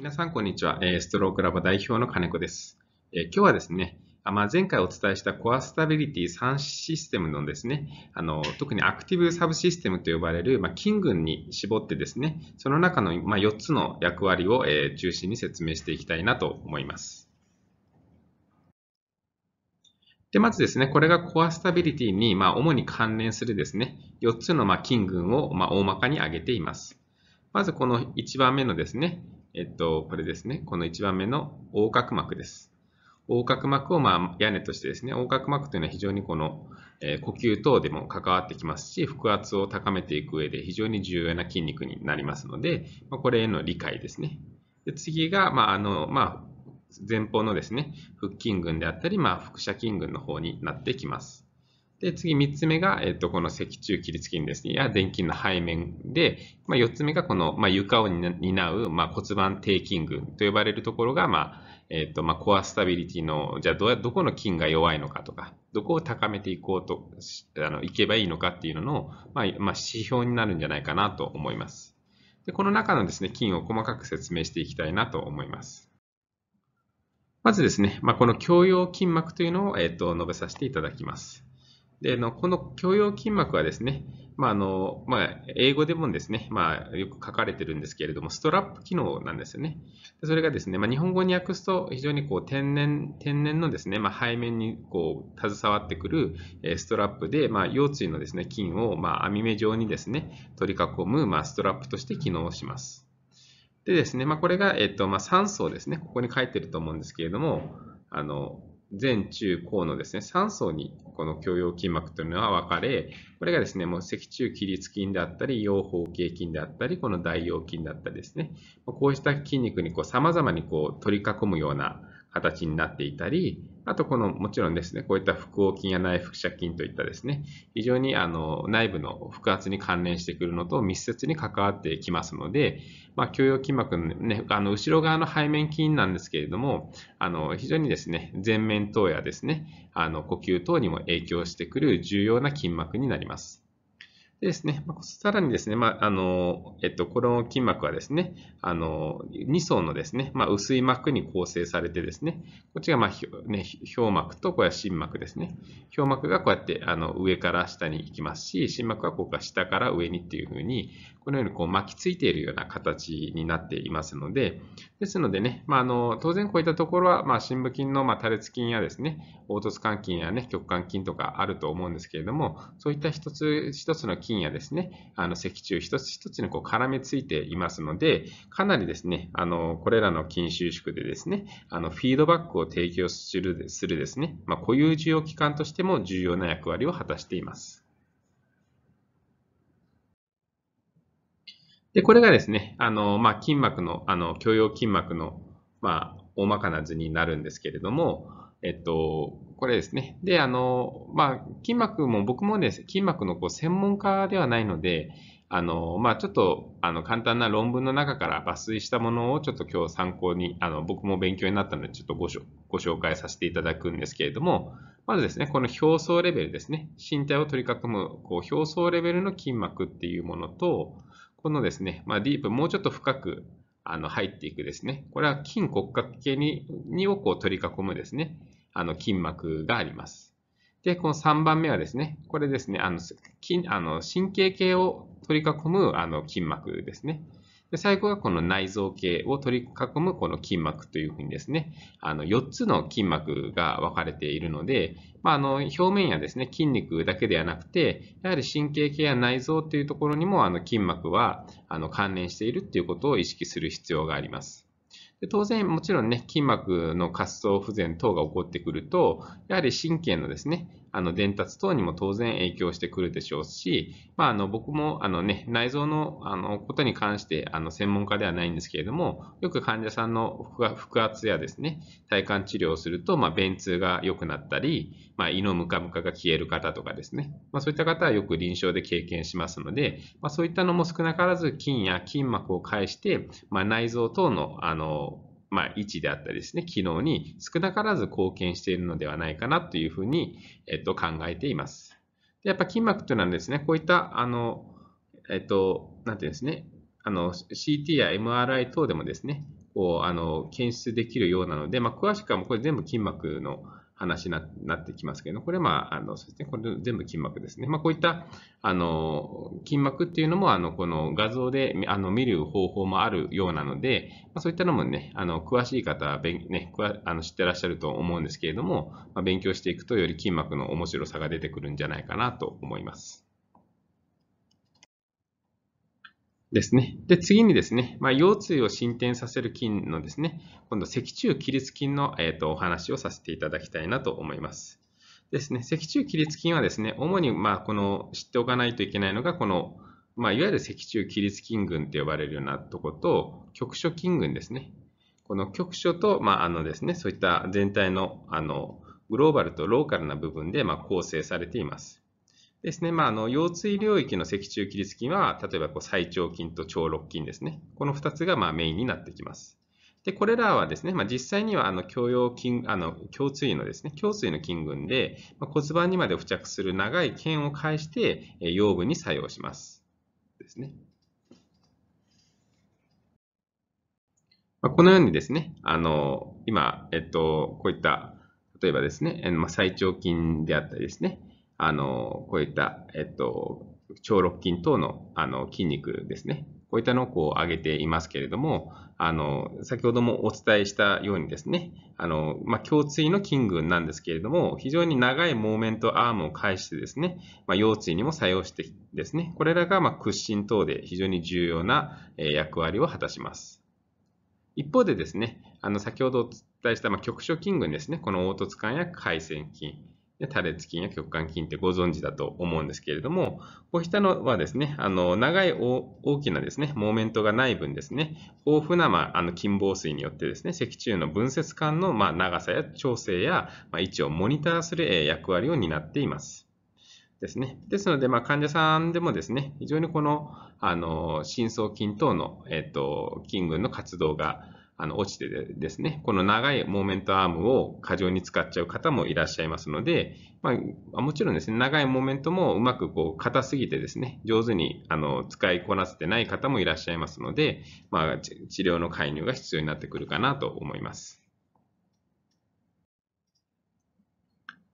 皆さん、こんにちは。ストロークラボ代表の金子です。今日はですね、ま前回お伝えしたコアスタビリティ3システムのですね、あの特にアクティブサブシステムと呼ばれる、ま金群に絞ってですね、その中の、ま4つの役割を、え中心に説明していきたいなと思います。で、まずですね、これがコアスタビリティに、ま主に関連するですね、4つの、ま金群を、ま大まかに挙げています。まずこの1番目のですね、えっと、これですね。この1番目の横隔膜です。横隔膜をまあ屋根としてですね、横隔膜というのは非常にこの、え呼吸等でも関わってきますし、腹圧を高めていく上で非常に重要な筋肉になりますので、まこれへの理解ですね。で次が、まああのまあ、前方のですね、腹筋群であったり、まあ、腹斜筋群の方になってきます。で、次3つ目が、えっと、この脊柱起立筋ですね、や、電筋の背面で、まあ、4つ目がこの、まあ、床を担う、まあ、骨盤底筋群と呼ばれるところが、まあ、えっと、まあ、コアスタビリティの、じゃあど、どこの筋が弱いのかとか、どこを高めていこうと、あの、いけばいいのかっていうのの、まあ、まあ、指標になるんじゃないかなと思います。で、この中のですね、筋を細かく説明していきたいなと思います。まずですね、まあ、この共用筋膜というのを、えっと、述べさせていただきます。でのこの共用筋膜はですね、まあのまあ、英語でもですね、まあ、よく書かれてるんですけれども、ストラップ機能なんですよね。それがですね、まあ、日本語に訳すと非常にこう天然天然のですね、ま背面にこう携わってくるストラップで、ま腰椎のですね筋をま網目状にですね取り囲むまストラップとして機能します。でですね、まこれが、えっとま3層ですね、ここに書いてると思うんですけれども、あの前中高のですね3層にこの胸葉筋膜というのは分かれ、これがですね、もう脊柱起立筋であったり、腰方形筋であったり、この大腰筋だったりですね、こうした筋肉にこう様々にこう取り囲むような形になっていたり、あとこの、もちろんですね、こういった腹横筋や内腹斜筋といったですね、非常にあの内部の腹圧に関連してくるのと密接に関わってきますので、まあ、胸筋膜の,、ね、あの後ろ側の背面筋なんですけれども、あの非常にですね、前面等やですね、あの呼吸等にも影響してくる重要な筋膜になります。でですね、さらにですね、まあ、あの、えっと、この筋膜はですね、あの、2層のですね、まあ、薄い膜に構成されてですね、こっちが、まあ、ね、表膜と、これは心膜ですね。表膜がこうやって、あの、上から下に行きますし、心膜はここ下から上にっていうふうに、このようにこう巻きついているような形になっていますので、ですのでね、まあ、あの、当然こういったところは、まあ、深部筋の、多裂筋やですね、凹凸管筋やね、極管筋とかあると思うんですけれども、そういった一つ一つの筋菌やですね、あの、脊柱一つ一つにこう絡めついていますので、かなりですね、あの、これらの菌収縮でですね、あの、フィードバックを提供する、するですね、まあ、固有需要機関としても重要な役割を果たしています。で、これがですね、あの、まあ、筋膜の、あの、共用筋膜の、まあ、大まかな図になるんですけれども、えっと、これですね。で、あの、まあ、筋膜も僕もですね、筋膜のこう専門家ではないので、あの、まあ、ちょっと、あの、簡単な論文の中から抜粋したものをちょっと今日参考に、あの、僕も勉強になったので、ちょっとごご紹介させていただくんですけれども、まずですね、この表層レベルですね、身体を取り囲む、こう、表層レベルの筋膜っていうものと、このですね、まあ、ディープ、もうちょっと深く、あの、入っていくですね、これは筋骨格系に、にをこう取り囲むですね、あの、筋膜があります。で、この3番目はですね、これですね、あの、筋あの神経系を取り囲むあの筋膜ですね。で最後がこの内臓系を取り囲むこの筋膜というふうにですね、あの4つの筋膜が分かれているので、まあ、あの表面やですね、筋肉だけではなくて、やはり神経系や内臓というところにもあの筋膜はあの関連しているということを意識する必要があります。で当然、もちろんね、筋膜の滑走不全等が起こってくると、やはり神経のですね、あの伝達等にも当然影響してくるでしょうし、まあ、あの僕もあの、ね、内臓のあのことに関してあの専門家ではないんですけれども、よく患者さんの腹圧やですね体幹治療をすると、まあ、便通が良くなったり、まあ、胃のムカムカが消える方とかですね、まあ、そういった方はよく臨床で経験しますので、まあ、そういったのも少なからず筋や筋膜を介して、まあ、内臓等のあのまあ、位置であったりですね、機能に少なからず貢献しているのではないかなというふうに、えっと、考えています。でやっぱ筋膜というのはですね、こういった、あの、えっと、なんていうんですね、あの、CT や MRI 等でもですね、こう、あの、検出できるようなので、まあ、詳しくはもうこれ全部筋膜の話にななってきますけど、これはまあ、あの、そうですね、これ全部筋膜ですね。まあ、こういった、あの、筋膜っていうのも、あの、この画像で、あの、見る方法もあるようなので、まあ、そういったのもね、あの、詳しい方は、ね、あの知ってらっしゃると思うんですけれども、まあ、勉強していくと、より筋膜の面白さが出てくるんじゃないかなと思います。ですね。で、次にですね、まあ、腰椎を進展させる筋のですね、今度、脊柱起立筋の、えーと、お話をさせていただきたいなと思います。ですね、脊柱起立筋はですね、主に、まあ、この、知っておかないといけないのが、この、まあ、いわゆる脊柱起立筋群と呼ばれるようなとこと、局所筋群ですね。この局所と、まあ、あのですね、そういった全体の、あの、グローバルとローカルな部分で、ま構成されています。ですね、まあ、あの腰椎領域の脊柱起立筋は例えばこう最長筋と長肋筋ですねこの2つがまあメインになってきますでこれらはですね、まあ、実際にはあの胸腰筋あの胸椎のですね胸椎の筋群で、まあ、骨盤にまで付着する長い腱を介して腰部に作用しますですねまあ、このようにですね、あの、今、えっと、こういった、例えばですね、まあ、最長筋であったりですね、あの、こういった、えっと、腸肋筋等のあの筋肉ですね。こういったのをこう上げていますけれども、あの、先ほどもお伝えしたようにですね、あの、まあ、胸椎の筋群なんですけれども、非常に長いモーメントアームを介してですね、まあ、腰椎にも作用してですね、これらがま屈伸等で非常に重要な役割を果たします。一方でですね、あの、先ほどお伝えしたま局所筋群ですね、この凹凸感や回線筋。で、多裂筋や極間筋ってご存知だと思うんですけれども、こうしたのはですね、あの、長い大きなですね、モーメントがない分ですね、豊富な、まあ、あの、筋房水によってですね、脊柱の分節管の、まあ、長さや調整や、まあ、位置をモニターする役割を担っています。ですね。ですので、まあ、患者さんでもですね、非常にこの、あの、深層筋等の、えっと、筋群の活動が、あの落ちてですね、この長いモーメントアームを過剰に使っちゃう方もいらっしゃいますので、まあ、もちろんですね、長いモーメントもうまくこう硬すぎてですね、上手にあの使いこなせてない方もいらっしゃいますので、まあ、治療の介入が必要になってくるかなと思います。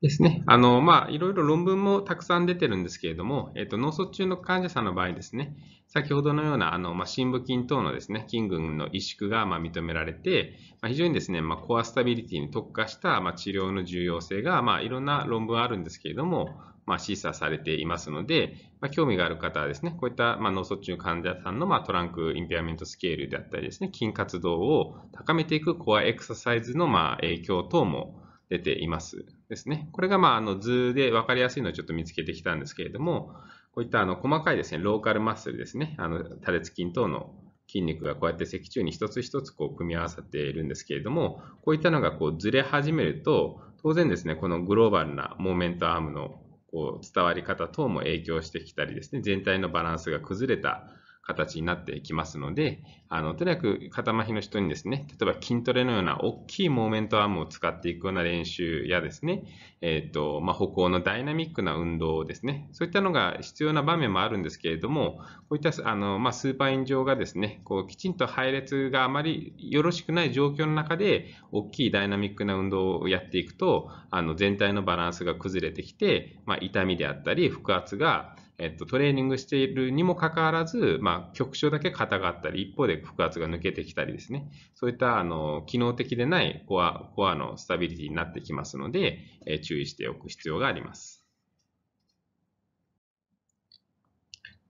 ですね。あの、まあ、いろいろ論文もたくさん出てるんですけれども、えっ、と、脳卒中の患者さんの場合ですね、先ほどのような、あの、まあ、深部筋等のですね、筋群の萎縮が、まあ、認められて、まあ、非常にですね、まあ、コアスタビリティに特化した、まあ、治療の重要性が、まあ、いろんな論文あるんですけれども、まあ、示唆されていますので、まあ、興味がある方はですね、こういった、まあ、脳卒中患者さんの、まあ、トランクインペアメントスケールであったりですね、筋活動を高めていくコアエクササイズの、まあ、影響等も、出ていますですね。これがまああの図で分かりやすいのをちょっと見つけてきたんですけれども、こういったあの細かいですね、ローカルマッスルですね、あの多裂筋等の筋肉がこうやって脊柱に一つ一つこう組み合わさっているんですけれども、こういったのがこうずれ始めると、当然ですね、このグローバルなモーメントアームのこう伝わり方等も影響してきたりですね、全体のバランスが崩れた形になってきますので、あの、とにかく肩麻痺の人にですね、例えば筋トレのような大きいモーメントアームを使っていくような練習やですね、えっ、ー、と、まあ、歩行のダイナミックな運動ですね、そういったのが必要な場面もあるんですけれども、こういった、あの、まあ、スーパーイン上がですね、こう、きちんと配列があまりよろしくない状況の中で、大きいダイナミックな運動をやっていくと、あの、全体のバランスが崩れてきて、まあ、痛みであったり、腹圧が、えっと、トレーニングしているにもかかわらず、まあ、局所だけ肩があったり、一方で腹圧が抜けてきたりですね、そういったあの機能的でないコアコアのスタビリティになってきますので、え注意しておく必要があります。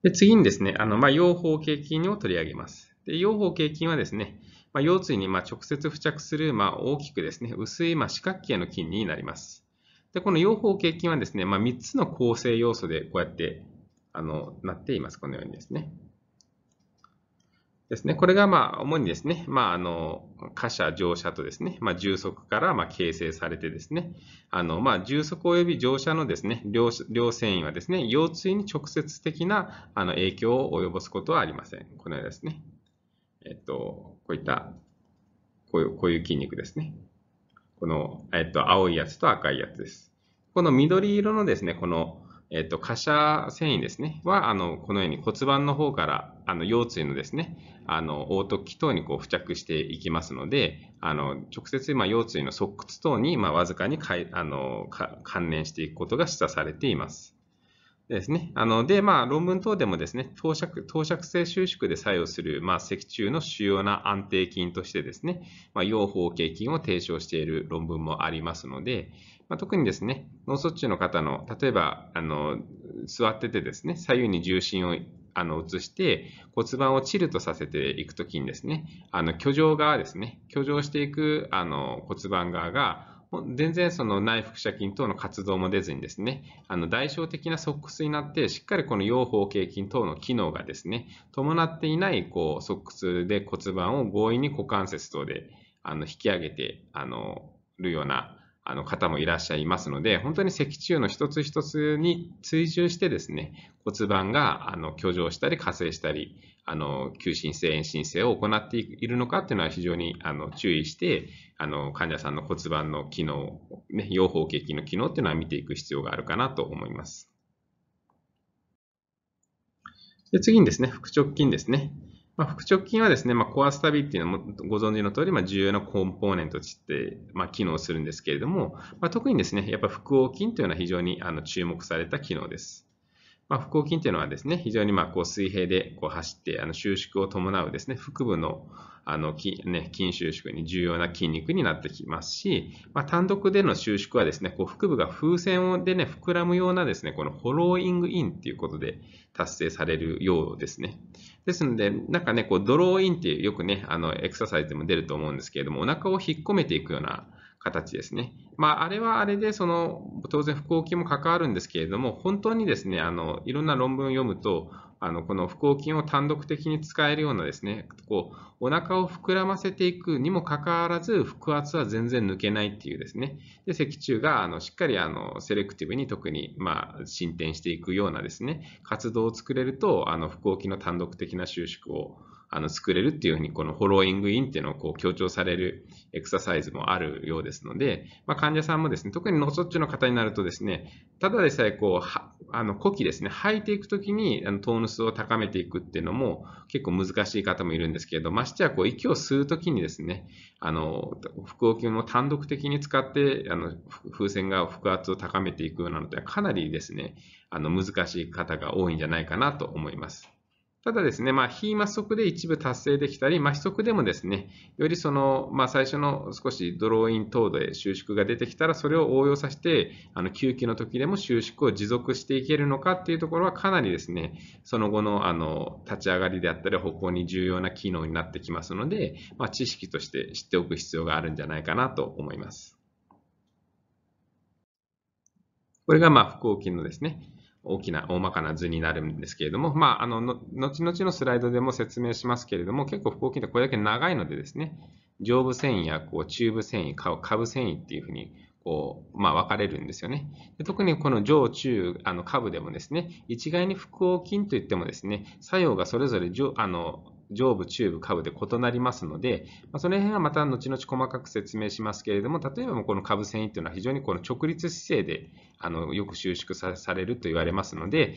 で次にですね、あのまあ、腰包頸筋を取り上げます。で腰方形筋はですね、まあ、腰椎にま直接付着する、ま大きくですね、薄いま四角形の筋になります。でこの腰方形筋はですね、ま3つの構成要素でこうやってあのなっています。このようにですね。ですね。これが、まあ、主にですね、まあ、あの、貨車、乗車とですね、まあ、重速から、まあ、形成されてですね、あの、まあ、重足及び乗車のですね、両、両繊維はですね、腰椎に直接的な、あの、影響を及ぼすことはありません。このようですね。えっと、こういった、こういう、こういう筋肉ですね。この、えっと、青いやつと赤いやつです。この緑色のですね、この、えっと、滑車繊維ですね、は、あの、このように骨盤の方から、あの、腰椎のですね、あの、凹凸器等にこう付着していきますので、あの、直接、まあ、腰椎の側屈等に、まあ、わずかにかい、あの、関連していくことが示唆されています。ですね。あの、で、まあ、論文等でもですね、投釈、投釈性収縮で作用する、まあ、脊柱の主要な安定筋としてですね、まあ、腰方形筋を提唱している論文もありますので、まあ、特にですね、脳卒中の方の、例えば、あの、座っててですね、左右に重心をあの移して骨盤をチルトさせていくときにですね、あの居上側ですね、居上していくあの骨盤側が全然その内腹斜筋等の活動も出ずにですね、あの代償的なソックスになって、しっかりこの腰方形筋等の機能がですね、伴っていないこうソックスで骨盤を強引に股関節等であの引き上げてあのるようなあの方もいらっしゃいますので、本当に脊柱の一つ一つに追従してですね、骨盤があの挙上したり、加勢したり、あの急進性、遠心性を行っているのかっていうのは非常にあの注意して、あの患者さんの骨盤の機能、ね、腰方形筋の機能っていうのは見ていく必要があるかなと思います。で次にですね、腹直筋ですね。まあ、腹直筋はですね、まあ、コアスタビリティのご存知の通り、まあ、重要なコンポーネントとして、まあ、機能するんですけれども、まあ、特にですね、やっぱ腹横筋というのは非常にあの注目された機能です。まあ、腹横筋というのはですね、非常にまあこう水平でこう走ってあの収縮を伴うですね、腹部のあの、ね、筋収縮に重要な筋肉になってきますし、まあ、単独での収縮はですね、こう腹部が風船でね、膨らむようなですね、このフォローイングインっていうことで達成されるようですね。ですので、なんかね、こうドローインっていうよくね、あの、エクササイズでも出ると思うんですけれども、お腹を引っ込めていくような形ですね。まあ、あれはあれで、その、当然、腹横筋も関わるんですけれども、本当にですね、あの、いろんな論文を読むと、あのこの腹横筋を単独的に使えるようなですねこうお腹を膨らませていくにもかかわらず腹圧は全然抜けないっていうですねで脊柱があのしっかりあのセレクティブに特にまあ進展していくようなですね活動を作れるとあの腹横筋の単独的な収縮をあの作れるっていうふうにこのフォローイングインっていうのをこう強調されるエクササイズもあるようですので、まあ、患者さんもですね特に脳卒中の方になるとですねただでさえこうあの呼気ですね吐いていくときにあのトーヌスを高めていくっていうのも結構難しい方もいるんですけれどましてやこう息を吸うときにですねあの腹横筋も単独的に使ってあの風船が腹圧を高めていくようなのっはかなりですねあの難しい方が多いんじゃないかなと思います。ただですね、まあ、非麻足で一部達成できたり、まあ、足でもですね、よりその、まあ、最初の少しドローイン等で収縮が出てきたら、それを応用させて、あの、休憩の時でも収縮を持続していけるのかっていうところは、かなりですね、その後の、あの、立ち上がりであったり、歩行に重要な機能になってきますので、まあ、知識として知っておく必要があるんじゃないかなと思います。これが、まあ、腹横筋のですね、大きな、大まかな図になるんですけれども、まあ、あの、の後々のスライドでも説明しますけれども、結構、腹横筋ってこれだけ長いのでですね、上部繊維や、こう、中部繊維、下部繊維っていうふうに、こう、まあ、分かれるんですよね。で特にこの上、中、あの、下部でもですね、一概に腹横筋といってもですね、作用がそれぞれ上、あの、上部、中部、下部で異なりますので、まあ、その辺はまた後々細かく説明しますけれども、例えばもこの下部繊維というのは非常にこの直立姿勢であのよく収縮されると言われますので、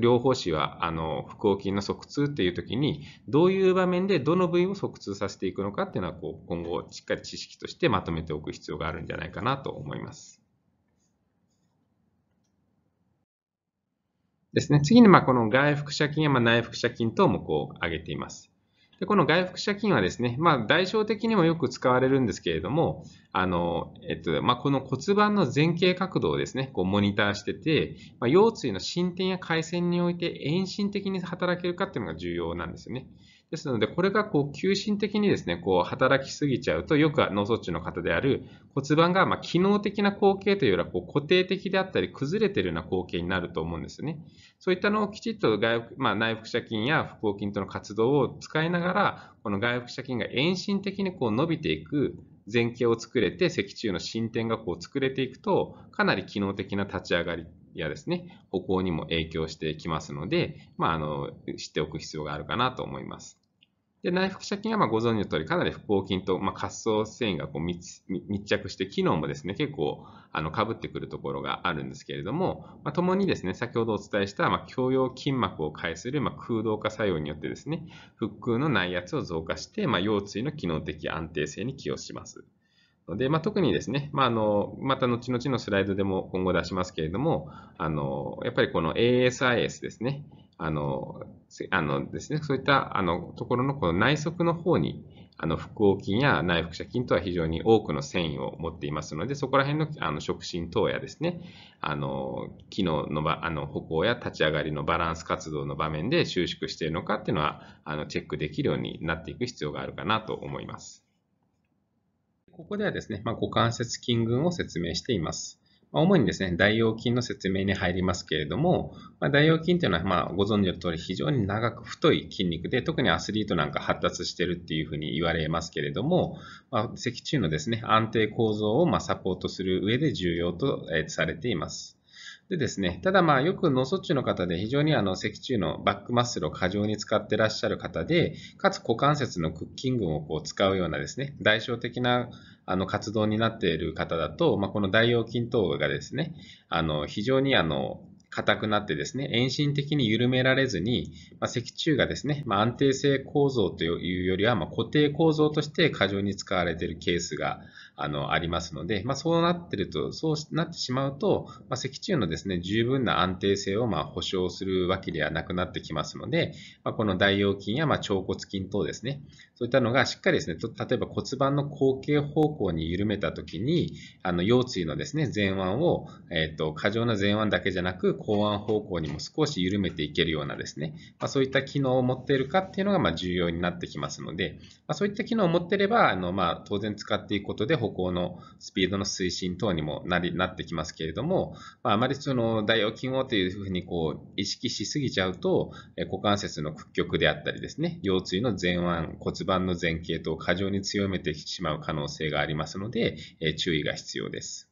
両方肢はあの腹横筋の側痛という時に、どういう場面でどの部位を側痛させていくのかっていうのはこう今後しっかり知識としてまとめておく必要があるんじゃないかなと思います。ですね。次に、まあ、この外腹斜筋やま内腹斜筋等もこう挙げています。でこの外腹斜筋はですね、まあ、代償的にもよく使われるんですけれども、あの、えっと、まあ、この骨盤の前傾角度をですね、こうモニターしてて、まあ、腰椎の進展や回線において遠心的に働けるかっていうのが重要なんですよね。ですので、これがこう急進的にですね、こう働きすぎちゃうと、よく脳卒中の方である骨盤がま機能的な光景というよりはこう固定的であったり、崩れているような光景になると思うんですね。そういったのをきちっと外、まあ、内腹斜筋や腹横筋との活動を使いながら、この外腹斜筋が遠心的にこう伸びていく前傾を作れて、脊柱の進展がこう作れていくと、かなり機能的な立ち上がりやですね、歩行にも影響してきますので、まあ、あの、知っておく必要があるかなと思います。で、内腹斜筋はまご存知の通り、かなり腹横筋と、ま滑走繊維がこう密着して、機能もですね、結構、あの、被ってくるところがあるんですけれども、まあ、共にですね、先ほどお伝えした、ま共用筋膜を介する、ま空洞化作用によってですね、腹腔の内圧を増加して、ま腰椎の機能的安定性に寄与します。ので、まあ、特にですね、まあ、あのまた後々のスライドでも今後出しますけれども、あのやっぱりこの ASIS ですね、あのあのですねそういったあのところのこの内側の方に、あの腹横筋や内腹斜筋とは非常に多くの繊維を持っていますので、そこら辺のあの触診等やですね、あの機能のばあの歩行や立ち上がりのバランス活動の場面で収縮しているのかっていうのはあのチェックできるようになっていく必要があるかなと思います。ここではですね、まあ、股関節筋群を説明しています。まあ、主にですね、大腰筋の説明に入りますけれども、まあ、大腰筋というのは、まあ、ご存知の通り非常に長く太い筋肉で、特にアスリートなんか発達してるっていうふうに言われますけれども、まあ、脊柱のですね、安定構造をまサポートする上で重要とされています。でですね、ただまあよく脳卒中の方で非常にあの脊柱のバックマッスルを過剰に使ってらっしゃる方で、かつ股関節のクッキングをこう使うようなですね、代償的なあの活動になっている方だと、まあ、この大腰筋等がですね、あの非常にあの硬くなってですね、遠心的に緩められずに、まあ、脊柱がですね、まあ、安定性構造というよりは、ま固定構造として過剰に使われているケースがあの、ありますので、まあ、そうなってると、そうなってしまうと、まあ、脊柱のですね、十分な安定性を、まあ、保障するわけではなくなってきますので、まあ、この大腰筋や、まあ、腸骨筋等ですね、そういったのがしっかりですね、例えば骨盤の後傾方向に緩めたときに、あの、腰椎のですね、前腕を、えっ、ー、と、過剰な前腕だけじゃなく、後腕方向にも少し緩めていけるようなですね、まあ、そういった機能を持っているかっていうのが、まあ、重要になってきますので、まあ、そういった機能を持っていれば、あの、まあ、当然使っていくことで、歩行のスピードの推進等にもなりなってきますけれども、まあ、あまりその大腰筋をというふうにこう意識しすぎちゃうと、え股関節の屈曲であったりですね、腰椎の前腕、骨盤の前傾と過剰に強めてしまう可能性がありますので、え注意が必要です。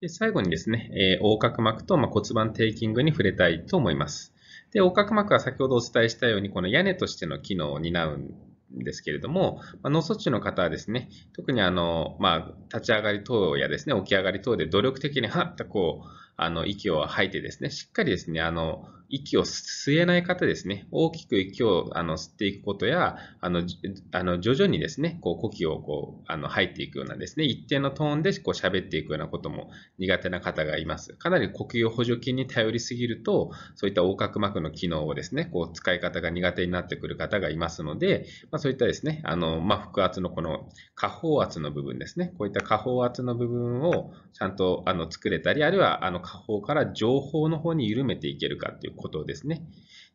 で最後にですね、え横隔膜と、ま骨盤テキングに触れたいと思います。で、横隔膜は先ほどお伝えしたように、この屋根としての機能を担うんですけれども、まあ、脳卒中の方はですね、特にあの、まあ、立ち上がり等やですね、起き上がり等で努力的にはっとこう、あの、息を吐いてですね、しっかりですね、あの、息を吸えない方ですね、大きく息をあの吸っていくことや、あのあの徐々にですね、こう呼吸をこうあの入っていくようなですね、一定のトーンでこう喋っていくようなことも苦手な方がいます。かなり呼吸補助筋に頼りすぎると、そういった横隔膜の機能をですね、こう使い方が苦手になってくる方がいますので、まあ、そういったですね、あのまあ、腹圧のこの下方圧の部分ですね、こういった下方圧の部分をちゃんとあの作れたり、あるいはあの下方から上方の方に緩めていけるかっていうことですね。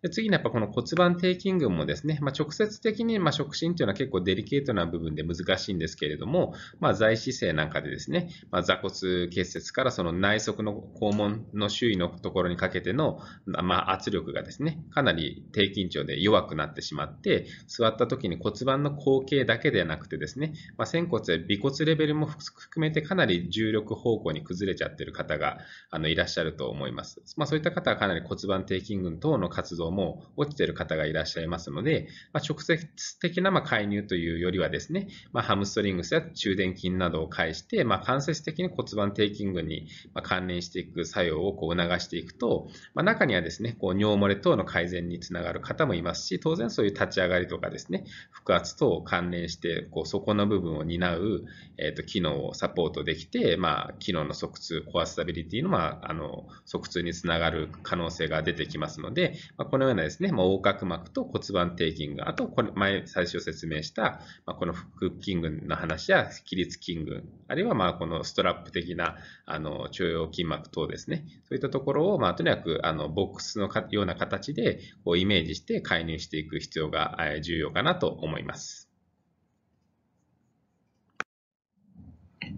で次にやっぱこの骨盤底筋群もですね、まあ、直接的にまあ触診というのは結構デリケートな部分で難しいんですけれども、まあ、在姿勢なんかでですね、まあ、座骨結節からその内側の肛門の周囲のところにかけての、まあ、圧力がですね、かなり低緊張で弱くなってしまって、座った時に骨盤の後傾だけではなくてですね、まあ、仙骨や尾骨レベルも含めてかなり重力方向に崩れちゃってる方があのいらっしゃると思います。まあ、そういった方はかなり骨盤底筋群等の活動も、落ちてる方がいらっしゃいますので、まあ、直接的なま介入というよりはですね、まあ、ハムストリングスや中殿筋などを介して、ま間接的に骨盤底筋群に関連していく作用をこう促していくと、ま中にはですね、こう尿漏れ等の改善につながる方もいますし、当然そういう立ち上がりとかですね、腹圧と関連して、こうそこの部分を担う、えー、と機能をサポートできて、まあ、機能の側痛、コアスタビリティの,、まあ、あの側痛につながる可能性が出てきますので、まあ、こののようなですね、まあ、横隔膜と骨盤底筋群、あと、これ前、最初説明した、まあ、この腹筋群の話や、起立筋群、あるいは、まあ、このストラップ的な、あの、腸腰筋膜等ですね、そういったところを、まあ、とにかく、あの、ボックスのような形で、こう、イメージして介入していく必要が重要かなと思います。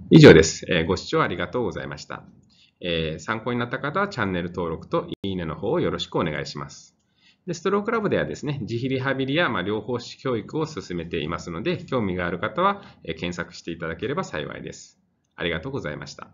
以上です。ご視聴ありがとうございました。え参考になった方はチャンネル登録といいねの方をよろしくお願いします。でストロークラブではですね、自費リハビリや、まあ、療教育を進めていますので、興味がある方は検索していただければ幸いです。ありがとうございました。